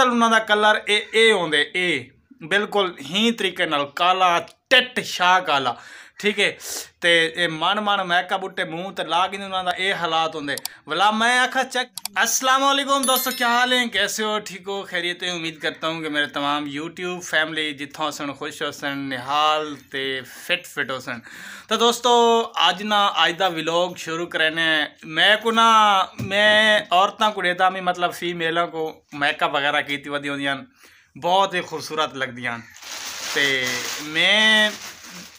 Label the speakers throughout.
Speaker 1: ਅਸਲ ਉਹਨਾਂ ਦਾ ਕਲਰ ਇਹ ਇਹ ਆਉਂਦੇ ਇਹ ਬਿਲਕੁਲ ਹੀ ਤਰੀਕੇ ਨਾਲ ਕਾਲਾ ਟਿੱਟ ਸ਼ਾਹ ਕਾਲਾ ਠੀਕ ਹੈ ਤੇ ਮਨ मन ਮਹਿਕਾ ਬੁੱਟੇ ਮੂੰਹ ਤੇ ਲਾ ਗਿੰਦੇ ਉਹਨਾਂ उन्होंने ये हालात होंगे ਵਲਾ मैं आखा चक अस्सलाम दोस्तों क्या हाल है कैसे हो ठीक हो खैरियत उम्मीद करता हूँ कि मेरे तमाम यूट्यूब फैमिली जितों सन खुश हो सन निहाल ते फिट फिट हो सन तो दोस्तों अज ना अज का विलोग शुरू कराने मैं को ना मैं औरतों को देता भी मतलब फीमेलों को मैकअप वगैरह की वह बहुत ही खूबसूरत लगदियाँ ਤੇ ਮੈਂ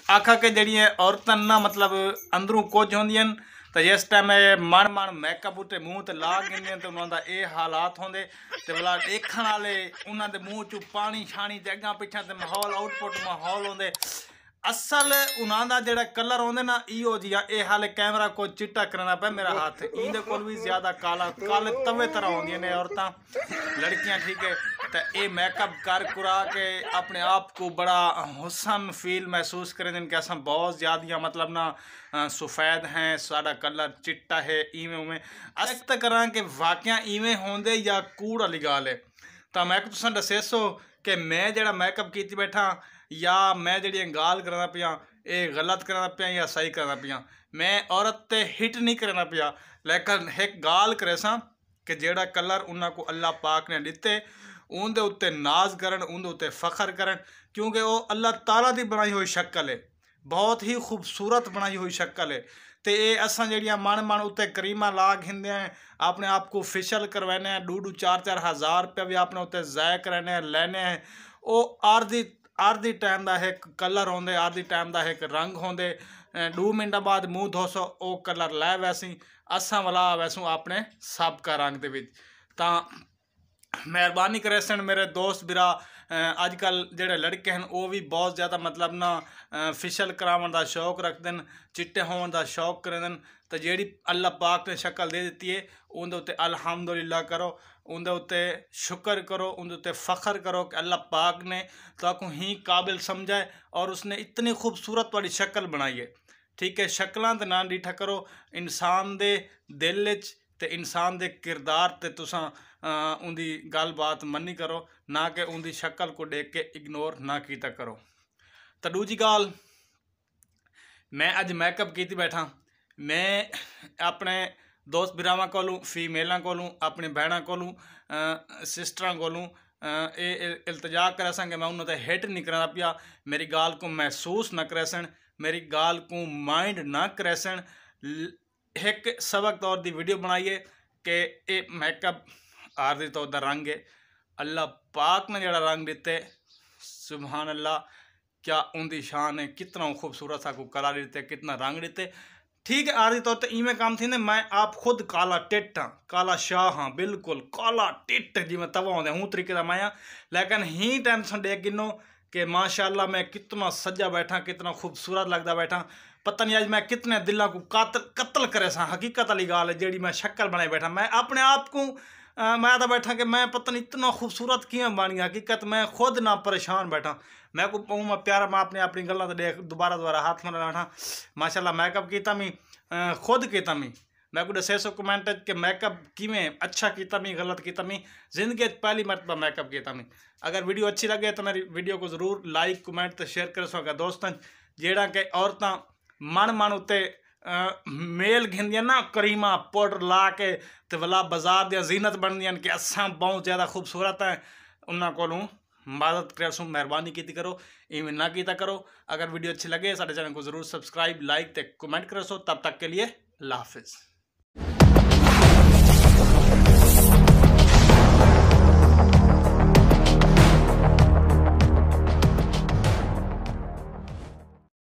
Speaker 1: ਆਖਾ ਕਿ ਜਿਹੜੀਆਂ ਔਰਤਾਂ ਨਾ ਮਤਲਬ ਅੰਦਰੋਂ ਕੁਝ ਹੁੰਦੀਆਂ ਤਾਂ ਜਿਸ ਟਾਈਮ ਇਹ ਮਨ ਮਨ ਮੇਕਅਪ ਉਤੇ ਮੂੰਹ ਤੇ ਲਾ ਗਿੰਦੇ ਤੇ ਉਹਨਾਂ ਦਾ ਇਹ ਹਾਲਾਤ ਹੁੰਦੇ ਤੇ ਬਲਾ ਦੇਖਣ ਵਾਲੇ ਉਹਨਾਂ ਦੇ ਮੂੰਹ ਚੋਂ ਪਾਣੀ ਛਾਣੀ ਤੇ ਅੱਗਾ ਪਿੱਛਾ ਤੇ ਮਾਹੌਲ ਆਊਟਪੁੱਟ ਮਾਹੌਲ ਹੁੰਦੇ ਅਸਲ ਉਹਨਾਂ ਦਾ ਜਿਹੜਾ ਕਲਰ ਹੁੰਦੇ ਨਾ ਇਹੋ ਜਿਹਾ ਇਹ ਹਾਲੇ ਕੈਮਰਾ ਕੋ ਚਿੱਟਾ ਕਰਨਾ ਪਿਆ ਮੇਰਾ ਹੱਥ ਇਹਦੇ ਕੋਲ ਵੀ ਜ਼ਿਆਦਾ ਕਾਲਾ ਕਾਲੇ ਤਵੇ ਤਰ੍ਹਾਂ ਹੁੰਦੀਆਂ ਨੇ ਔਰਤਾਂ ਲੜਕੀਆਂ ਠੀਕ ਹੈ तो ये मेकअप कर कुरा के अपने आप को बड़ा हुसन फील महसूस करें जिनके असम बहुत ज़्यादा मतलब ना सफ़ेद हैं सारा कलर चिट्टा है इवें उवें अस्त तो करा कि वाकया इवें होंगे या कूड़ वाली गल है तो मैं तुम दसेसो कि मैं जरा मेकअप की बैठा या मैं जड़ी गाल करा पाया ये गलत करा पियाँ या सही करा पियाँ मैं औरत ते हिट नहीं करना पिया लेकिन एक गाल करे स कि जड़ा कलर उन्होंने को अल्लाह पाक ने दिते ਉਹਦੇ ਉੱਤੇ ਨਾਜ਼ ਕਰਨ ਉਹਦੇ ਉੱਤੇ ਫਖਰ ਕਰਨ ਕਿਉਂਕਿ ਉਹ ਅੱਲਾਹ ਤਾਲਾ ਦੀ ਬਣਾਈ ਹੋਈ ਸ਼ਕਲ ਹੈ ਬਹੁਤ ਹੀ ਖੂਬਸੂਰਤ ਬਣਾਈ ਹੋਈ ਸ਼ਕਲ ਹੈ ਤੇ ਇਹ ਅਸਾਂ ਜਿਹੜੀਆਂ ਮਨ ਮਨ ਉੱਤੇ ਕਰੀਮਾਂ ਲਾ ਖਿੰਦੇ ਆ ਆਪਣੇ ਆਪ ਕੋ ਫਿਸ਼ਲ ਕਰਵਾਨੇ ਆ ਡੂਡੂ 4 4000 ਰੁਪਏ ਵੀ ਆਪਣੇ ਉੱਤੇ ਜ਼ਾਇਕ ਕਰਨੇ ਆ ਲੈਣੇ ਆ ਉਹ ਆਰਦੀ ਆਰਦੀ ਟਾਈਮ ਦਾ ਇੱਕ ਕਲਰ ਹੁੰਦੇ ਆਰਦੀ ਟਾਈਮ ਦਾ ਇੱਕ ਰੰਗ ਹੁੰਦੇ 2 ਮਿੰਟਾਂ ਬਾਅਦ ਮੂੰਹ ਧੋਸੋ ਉਹ ਕਲਰ ਲੈ ਵੈਸੀ ਅਸਾਂ ਵਾਲਾ ਵੈਸੂ ਆਪਣੇ ਕਾ ਰੰਗ ਦੇ ਵਿੱਚ ਤਾਂ ਮਿਹਰਬਾਨੀ ਕਰੇ ਸਣ ਮੇਰੇ ਦੋਸਤ ਵੀਰਾ ਅੱਜ ਕੱਲ ਜਿਹੜੇ ਲੜਕੇ ਹਨ ਉਹ ਵੀ ਬਹੁਤ ਜ਼ਿਆਦਾ ਮਤਲਬ ਨਾ ਫਿਸ਼ਲ ਕਰਾਉਣ ਦਾ ਸ਼ੌਕ ਰੱਖਦੇ ਨੇ ਚਿੱਟੇ ਹੋਣ ਦਾ ਸ਼ੌਕ ਕਰਦੇ ਨੇ ਤਾਂ ਜਿਹੜੀ ਅੱਲਾ ਪਾਕ ਨੇ ਸ਼ਕਲ ਦੇ ਦਿੱਤੀ ਹੈ ਉਹਦੇ ਉੱਤੇ ਅਲਹਮਦੁਲਿਲਾ ਕਰੋ ਉਹਦੇ ਉੱਤੇ ਸ਼ੁਕਰ ਕਰੋ ਉਹਦੇ ਉੱਤੇ ਫਖਰ ਕਰੋ कि अल्लाह पाक ने तो को ही काबिल समझा है और उसने इतनी खूबसूरत वाली शक्ल बनाई है ठीक है शक्लों का ना डीठा करो इंसान दे दिल ਤੇ ਇਨਸਾਨ ਦੇ ਕਿਰਦਾਰ ਤੇ ਤੁਸੀਂ ਉਹਦੀ ਗੱਲਬਾਤ ਮੰਨੀ ਕਰੋ ਨਾ ਕਿ ਉਹਦੀ ਸ਼ਕਲ ਕੋ ਦੇਖ ਕੇ ਇਗਨੋਰ ਨਾ ਕੀਤਾ ਕਰੋ ਤਾਂ ਦੂਜੀ ਗੱਲ ਮੈਂ ਅੱਜ ਮੇਕਅਪ ਕੀਤੀ ਬੈਠਾ ਮੈਂ ਆਪਣੇ ਦੋਸਤ ਬਿਰਾਵਾਂ ਕੋਲੋਂ ਫੀਮੇਲਾਂ ਕੋਲੋਂ ਆਪਣੇ ਬਹਿਣਾ ਕੋਲੋਂ ਸਿਸਟਰਾਂ ਕੋਲੋਂ ਇਹ ਇਲਤਜਾ ਕਰਾ ਸੰਗ ਮੈਂ ਉਹਨਾਂ ਤੇ ਹਿੱਟ ਨਹੀਂ ਕਰਾਂ ਪਿਆ ਮੇਰੀ ਗਾਲ ਕੋ ਮਹਿਸੂਸ ਨਾ ਕਰੈਸਣ ਮੇਰੀ ਗਾਲ ਕੋ ਮਾਈਂਡ ਨਾ ਕਰੈਸਣ एक सबक तौर की वीडियो बनाइए कि ये ਮੇਕਅਪ ਆਰਜ਼ੀ तौर ਦਾ रंग है अल्लाह पाक ने जरा रंग दिते सुबहान अल्लाह क्या उनकी शान है कितना खूबसूरत सा को कलर दिते कितना रंग दिते ठीक है आदि तौर पर इवें काम थी मैं आप खुद काला टिट हाँ काला शाह हाँ बिल्कुल काला टिट जिमें तवा होंगे तरीके का मैं लेकिन ही टाइम से देख गिनो कि माशाला मैं कितना सज्जा बैठा कितना खूबसूरत लगता बैठा पता नहीं आज मैं कितने दिलों को कातल कत्ल करे सा हकीकत वाली गाल है जी मैं शक्ल बनाए बैठा मैं अपने आप को मैं तो बैठा कि मैं पता नहीं इतना खूबसूरत क्यों गया हकीकत मैं खुद ना परेशान बैठा मैं को कहूँ मैं प्यारा मैं अपनी अपनी गलत तो देख दोबारा दोबारा हाथ मना बैठा माशाला मैकअप किया मी खुद किया मी मैं को दसे सौ कमेंट कि मैकअप किमें अच्छा किया मी गलत किया मैं जिंदगी पहली मरतबा मैकअप किया मैं अगर वीडियो अच्छी लगे तो मेरी वीडियो को जरूर लाइक कमेंट तो शेयर करे सो दोस्तों जेड़ा कि औरतं मन मन उत्ते मेल घिंदियन ना करीमा पाउडर ला के ते वला बाजार दिया जीनत बनदियन कि असा बहुत ज़्यादा खूबसूरत है उन्होंने को मदद करसू मेहरबानी की करो इवें ना किया करो अगर वीडियो अच्छी लगे साढ़े चैनल को जरूर सब्सक्राइब लाइक ते कमेंट सो तब तक के लिए हाफिज़